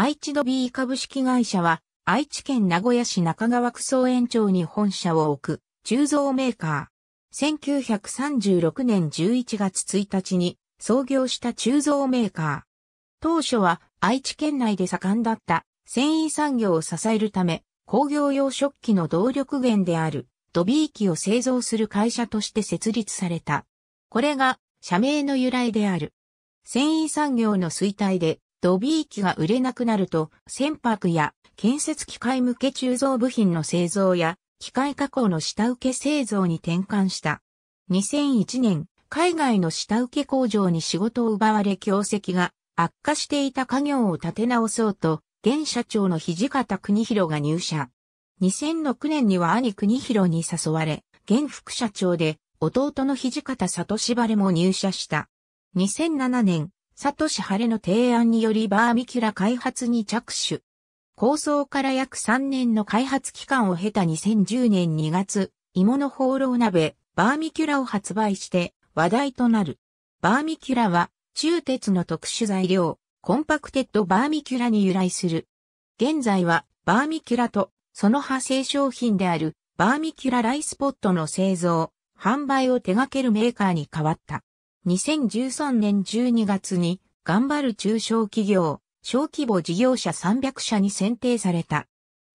愛知ドビー株式会社は、愛知県名古屋市中川区総園町に本社を置く、鋳造メーカー。1936年11月1日に創業した鋳造メーカー。当初は愛知県内で盛んだった繊維産業を支えるため、工業用食器の動力源であるドビー機を製造する会社として設立された。これが社名の由来である。繊維産業の衰退でドビー機が売れなくなると、船舶や建設機械向け鋳造部品の製造や、機械加工の下請け製造に転換した。2001年、海外の下請け工場に仕事を奪われ業績が悪化していた家業を立て直そうと、現社長の土方邦広が入社。2006年には兄邦広に誘われ、現副社長で、弟の土方里縛れも入社した。2007年、サトシハレの提案によりバーミキュラ開発に着手。構想から約3年の開発期間を経た2010年2月、芋の放浪鍋、バーミキュラを発売して話題となる。バーミキュラは中鉄の特殊材料、コンパクテッドバーミキュラに由来する。現在はバーミキュラとその派生商品であるバーミキュラライスポットの製造、販売を手掛けるメーカーに変わった。2013年12月に、頑張る中小企業、小規模事業者300社に選定された。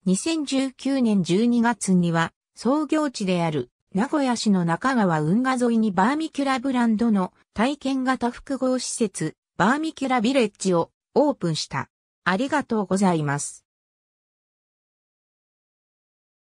2019年12月には、創業地である、名古屋市の中川運河沿いにバーミキュラブランドの体験型複合施設、バーミキュラビレッジをオープンした。ありがとうございます。